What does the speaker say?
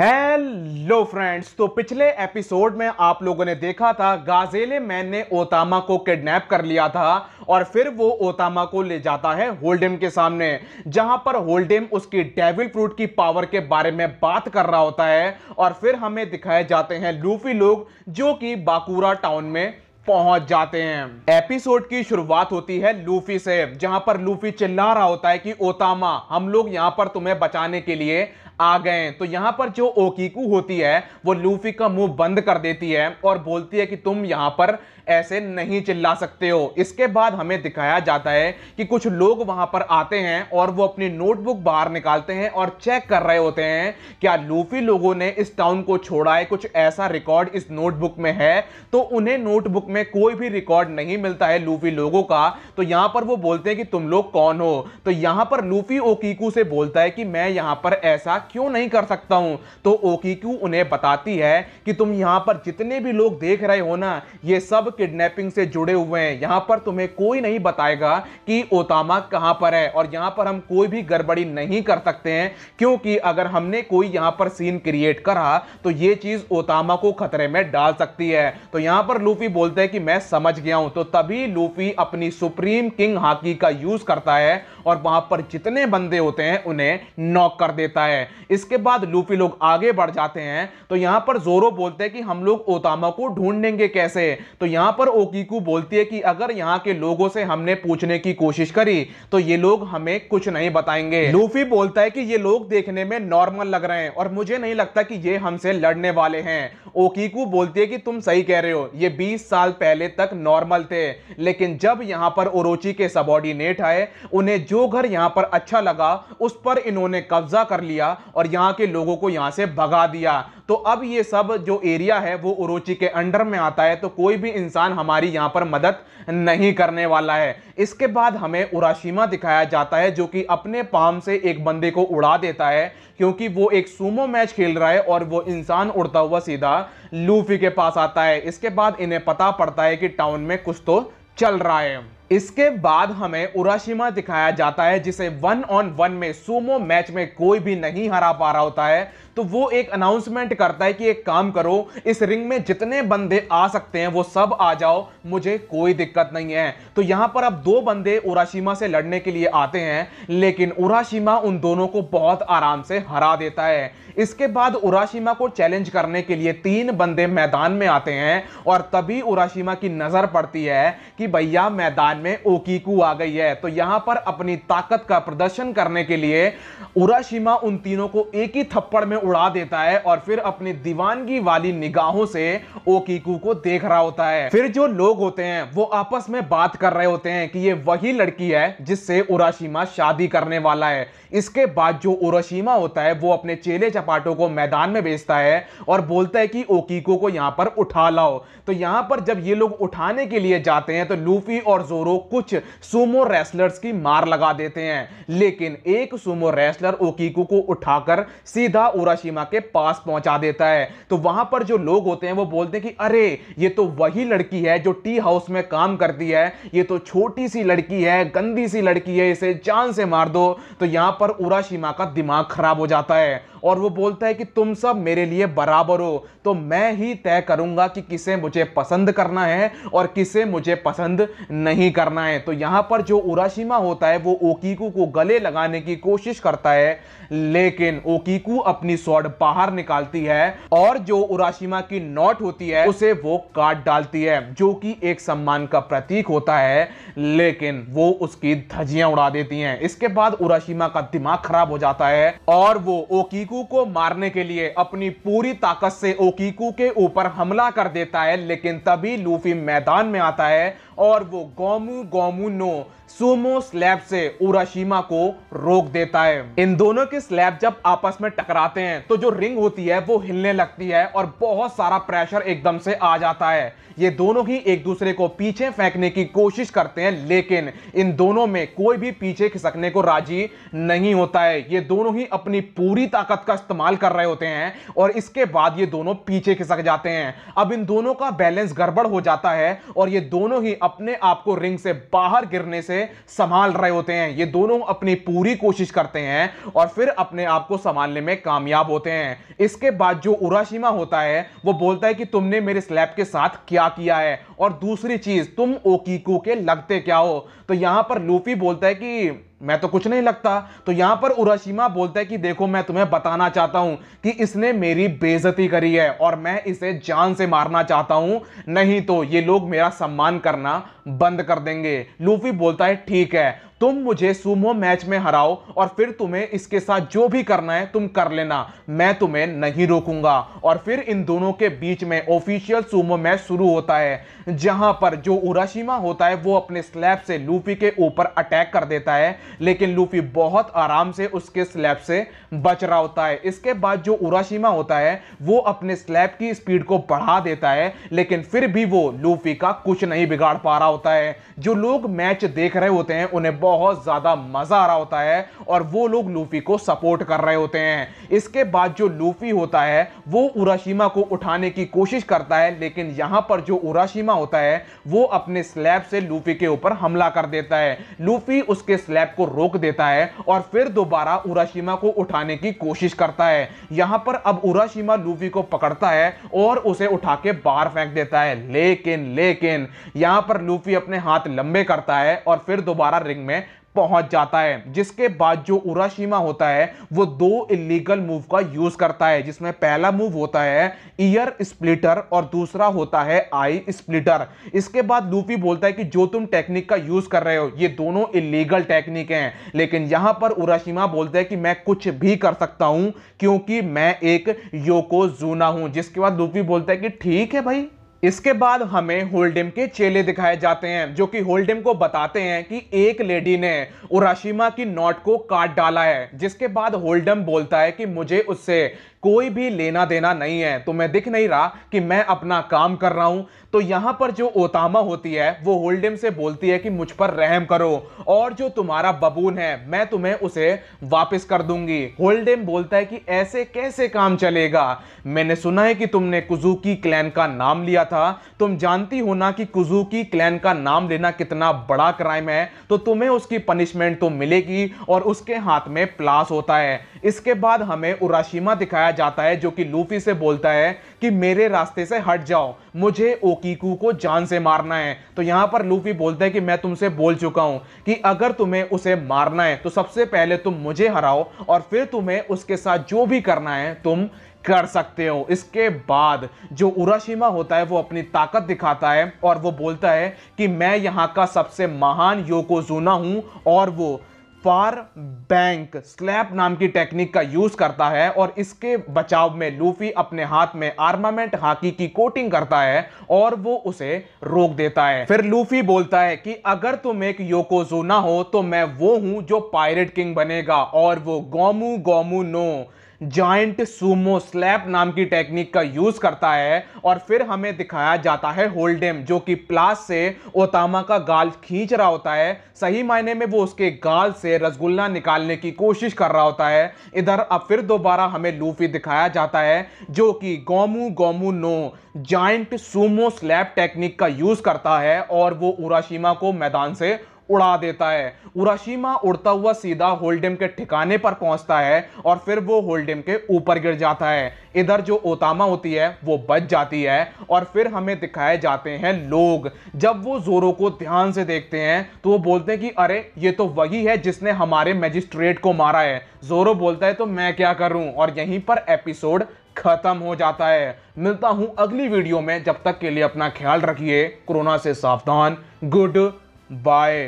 hello friends तो पिछले episode में आप लोगों ने देखा था गाजेले मैन ने ओतामा को किडनैप कर लिया था और फिर वो ओतामा को ले जाता है होल्डेम के सामने जहां पर होल्डेम उसकी डेविल फ्रूट की पावर के बारे में बात कर रहा होता है और फिर हमें दिखाए जाते हैं लूफी लोग जो कि बाकुरा टाउन में पहुंच जाते हैं एपिसोड की शुरुआत होती है लूफी से जहां पर लूफी चिल्ला रहा होता है कि ओतामा हम लोग यहां पर तुम्हें बचाने के लिए आ गए तो यहां पर जो ओकीकू होती है वो लूफी का मुंह बंद कर देती है और बोलती है कि तुम यहां पर ऐसे नहीं चिल्ला सकते हो इसके बाद हमें दिखाया जाता है कि कुछ लोग वहां पर आते हैं और वो अपनी नोटबुक बाहर निकालते हैं और चेक कर रहे होते हैं क्या लूफी लोगों ने इस टाउन को छोड़ा है कुछ ऐसा रिकॉर्ड इस नोटबुक में है तो उन्हें नोटबुक में कोई भी रिकॉर्ड नहीं मिलता है लूफी लोगों का तो यहां पर वो बोलते हैं कि तुम लोग कौन हो तो यहां पर लूफी ओकीकू से बोलता है कि मैं यहां पर ऐसा क्यों नहीं कर सकता हूं तो ओकीक्यू उन्हें बताती है कि तुम यहां पर जितने भी लोग देख रहे हो ना ये सब किडनैपिंग से जुड़े हुए हैं यहां पर तुम्हें कोई नहीं बताएगा कि ओतामा कहां पर है और यहां पर हम कोई भी गड़बड़ी नहीं कर सकते हैं क्योंकि अगर हमने कोई यहां पर सीन क्रिएट करा तो ये चीज ओतामा को खतरे में डाल सकती है तो यहां पर लूफी बोलते हैं कि मैं समझ गया हूं तो तभी लूफी अपनी सुप्रीम किंग हाकी का यूज करता है और वहां पर जितने बंदे होते हैं उन्हें नॉक कर देता है इसके बाद लूपी लोग आगे बढ़ जाते हैं तो यहां पर जोरो बोलते हैं कि हम लोग ओतामा को ढूंढेंगे कैसे तो यहां पर ओकीकू बोलती है कि अगर यहां के लोगों से हमने पूछने की कोशिश करी तो ये लोग हमें कुछ नहीं बताएंगे लूफी बोलता है कि ये लोग देखने में नॉर्मल लग रहे हैं और मुझे नहीं लगता कि ये हमसे लड़ने वाले हैं ओकीकू बोलती है कि तुम सही कह रहे हो ये 20 साल पहले तक नॉर्मल थे लेकिन जब यहां पर ओरोची के सबॉर्डिनेट आए उन्हें जो घर यहां पर अच्छा लगा उस पर इन्होंने कब्जा कर लिया और यहाँ के लोगों को यहाँ से भगा दिया तो अब ये सब जो एरिया है वो उरोची के अंडर में आता है तो कोई भी इंसान हमारी यहाँ पर मदद नहीं करने वाला है इसके बाद हमें उराशिमा दिखाया जाता है जो कि अपने पाम से एक बंदे को उड़ा देता है क्योंकि वो एक सुमो मैच खेल रहा है और वो इंसान उड़ता हुआ सीधा लूफी के पास आता है इसके बाद इन्हें पता पड़ता है कि टाउन में कुछ तो चल रहा है इसके बाद हमें उराशिमा दिखाया जाता है जिसे वन ऑन वन में सुमो मैच में कोई भी नहीं हरा पा रहा होता है तो वो एक अनाउंसमेंट करता है कि एक काम करो इस रिंग में जितने बंदे आ सकते हैं वो सब आ जाओ मुझे कोई दिक्कत नहीं है तो यहां पर अब दो बंदे उराशिमा से लड़ने के लिए आते हैं लेकिन उराशिमा उन दोनों को बहुत आराम से हरा देता है इसके बाद उराशिमा को चैलेंज करने के लिए तीन बंदे मैदान में आते हैं और तभी उराशिमा की नजर पड़ती है कि भैया मैदान में ओकीकू आ गई है तो यहां पर अपनी ताकत का प्रदर्शन करने के लिए उराशिमा उन तीनों को एक ही थप्पड़ में उड़ा देता है और फिर अपनी दीवानगी वाली निगाहों से ओकीकू को देख रहा होता है फिर जो लोग होते हैं वो आपस में बात कर रहे होते हैं कि ये वही लड़की है जिससे उराशिमा शादी करने वाला है इसके बाद जो उराशिमा होता है वो अपने चेले चपाटों को मैदान में भेजता है और बोलता है कि ओकीको को यहां पर उठा लाओ तो यहां पर जब ये लोग उठाने के लिए जाते हैं तो लूफी और जोरो ब्रो कुछ सुमो रेसलर्स की मार लगा देते हैं लेकिन एक सुमो रेसलर ओकीकू को उठाकर सीधा उराशिमा के पास पहुंचा देता है तो वहां पर जो लोग होते हैं वो बोलते हैं कि अरे ये तो वही लड़की है जो टी हाउस में काम करती है ये तो छोटी सी लड़की है गंदी सी लड़की है इसे जान से मार दो तो यहां पर उराशिमा का दिमाग खराब हो जाता है और वो बोलता है कि तुम सब मेरे लिए बराबर हो तो मैं ही तय करूंगा कि किसे मुझे पसंद करना है और किसे मुझे पसंद नहीं करना है तो यहां पर जो उराशिमा होता है वो ओकीकू को गले लगाने की कोशिश करता है लेकिन ओकीकू अपनी स्वर्ड बाहर निकालती है और जो उराशिमा की नॉट होती है उसे वो काट डालती है जो कि एक सम्मान का प्रतीक होता है लेकिन वो उसकी धजियां उड़ा देती हैं इसके बाद उराशिमा का दिमाग खराब हो जाता है और वो ओकीकू को मारने के लिए अपनी पूरी ताकत से ओकीकू के ऊपर हमला कर देता है लेकिन तभी लूफी मैदान में आता है और वो Gomu Gomu no sumo slap से उराशीमा को रोक देता है इन दोनों के स्लैब जब आपस में टकराते हैं तो जो रिंग होती है वो हिलने लगती है और बहुत सारा प्रेशर एकदम से आ जाता है ये दोनों ही एक दूसरे को पीछे फेंकने की कोशिश करते हैं लेकिन इन दोनों में कोई भी पीछे खिसकने को राजी नहीं होता है ये दोनों ही अपनी पूरी ताकत का इस्तेमाल कर रहे होते हैं और इसके बाद ये दोनों पीछे खिसक जाते हैं अब इन दोनों का बैलेंस गड़बड़ हो जाता है और ये दोनों ही अपने आप को रिंग से बाहर गिरने से संभाल रहे होते हैं ये दोनों अपनी पूरी कोशिश करते हैं और फिर अपने आप को संभालने में कामयाब होते हैं इसके बाद जो उराशिमा होता है वो बोलता है कि तुमने मेरे स्लैब के साथ क्या किया है और दूसरी चीज तुम ओकीको के लगते क्या हो तो यहां पर लूफी बोलता है कि मैं तो कुछ नहीं लगता तो यहां पर उराशिमा बोलता है कि देखो मैं तुम्हें बताना चाहता हूं कि इसने मेरी बेजती करी है और मैं इसे जान से मारना चाहता हूं नहीं तो ये लोग मेरा सम्मान करना बंद कर देंगे लूफी बोलता है ठीक है तुम मुझे सुमो मैच में हराओ और फिर तुम्हें इसके साथ जो भी करना है तुम कर लेना मैं तुम्हें नहीं रोकूंगा और फिर इन दोनों के बीच में ऑफिशियल सुमो मैच शुरू होता है जहां पर जो उराशिमा होता है वो अपने स्लैब से लूफी के ऊपर अटैक कर देता है लेकिन लूफी बहुत आराम से उसके स्लैब से बच रहा होता है इसके बाद जो उराशिमा होता है वो अपने स्लैब की स्पीड को बढ़ा देता है लेकिन फिर भी वो लूफी का कुछ नहीं बिगाड़ पा रहा होता है जो लोग मैच देख रहे होते हैं उन्हें बहुत बहुत ज्यादा मजा आ रहा होता है और वो लोग लूफी को सपोर्ट कर रहे होते हैं इसके बाद जो लूफी होता है वो उराशिमा को उठाने की कोशिश करता है लेकिन यहां पर जो उराशिमा होता है वो अपने स्लैब से लूफी के ऊपर हमला कर देता है लूफी उसके स्लैब को रोक देता है और फिर दोबारा उराशिमा को उठाने की कोशिश करता है यहां पर अब उराशिमा लूफी को पकड़ता है और उसे उठा के बाहर फेंक देता है लेकिन लेकिन यहां पर लूफी अपने हाथ लंबे करता है और फिर दोबारा रिंग में पहुंच जाता है जिसके बाद जो उराशीमा होता है वो दो इलीगल मूव का यूज करता है जिसमें पहला मूव होता है ईयर स्प्लिटर और दूसरा होता है आई स्प्लिटर इसके बाद लूफी बोलता है कि जो तुम टेक्निक का यूज कर रहे हो ये दोनों इलीगल टेक्निक हैं लेकिन यहां पर उराशीमा बोलता है कि मैं कुछ भी कर सकता हूं क्योंकि मैं एक योको जूना हूं जिसके बाद लूफी बोलता है कि ठीक है भाई इसके बाद हमें होल्डिम के चेले दिखाए जाते हैं जो कि होल्डिम को बताते हैं कि एक लेडी ने उराशिमा की नोट को काट डाला है जिसके बाद होल्डम बोलता है कि मुझे उससे कोई भी लेना देना नहीं है तो मैं दिख नहीं रहा कि मैं अपना काम कर रहा हूं तो यहां पर जो ओतामा होती है वो होल्डिम से बोलती है कि मुझ पर रहम करो और जो तुम्हारा बबून है मैं तुम्हें उसे वापस कर दूंगी होल्डिम बोलता है कि ऐसे कैसे काम चलेगा मैंने सुना है कि तुमने कुजुकी क्लैन का नाम लिया था तुम जानती हो ना कि कुजुकी क्लैन का नाम लेना कितना बड़ा क्राइम है तो तुम्हें उसकी पनिशमेंट तो मिलेगी और उसके हाथ में प्लास होता है इसके बाद हमें उराशिमा दिखाया बताया जाता है जो कि लूफी से बोलता है कि मेरे रास्ते से हट जाओ मुझे ओकीकू को जान से मारना है तो यहां पर लूफी बोलता है कि मैं तुमसे बोल चुका हूं कि अगर तुम्हें उसे मारना है तो सबसे पहले तुम मुझे हराओ और फिर तुम्हें उसके साथ जो भी करना है तुम कर सकते हो इसके बाद जो उराशिमा होता है वो अपनी ताकत दिखाता है और वो बोलता है कि मैं यहाँ का सबसे महान योकोजुना हूँ और वो पार बैंक स्लैप नाम की टेक्निक का यूज करता है और इसके बचाव में लूफी अपने हाथ में आर्मामेंट हाकी की कोटिंग करता है और वो उसे रोक देता है फिर लूफी बोलता है कि अगर तुम एक योकोजोना हो तो मैं वो हूं जो पायरेट किंग बनेगा और वो Gomu Gomu no giant sumo slap नाम की टेक्निक का यूज करता है और फिर हमें दिखाया जाता है होल्डेम जो कि प्लास से ओतामा का गाल खींच रहा होता है सही मायने में वो उसके गाल से रसगुल्ला निकालने की कोशिश कर रहा होता है इधर अब फिर दोबारा हमें लूफी दिखाया जाता है जो कि Gomu Gomu no giant sumo slap technique का यूज करता है और वो उराशिमा को मैदान से उड़ा देता है उराशिमा उड़ता हुआ सीधा होल्डेम के ठिकाने पर पहुंचता है और फिर वो होल्डेम के ऊपर गिर जाता है इधर जो ओतामा होती है वो बच जाती है और फिर हमें दिखाए जाते हैं लोग जब वो जोरो को ध्यान से देखते हैं तो वो बोलते हैं कि अरे ये तो वही है जिसने हमारे मैजिस्ट्रेट को मारा है जोरो बोलता है तो मैं क्या करूं और यहीं पर एपिसोड खत्म हो जाता है मिलता हूं अगली वीडियो में जब तक के लिए अपना ख्याल रखिए कोरोना से सावधान गुड बाय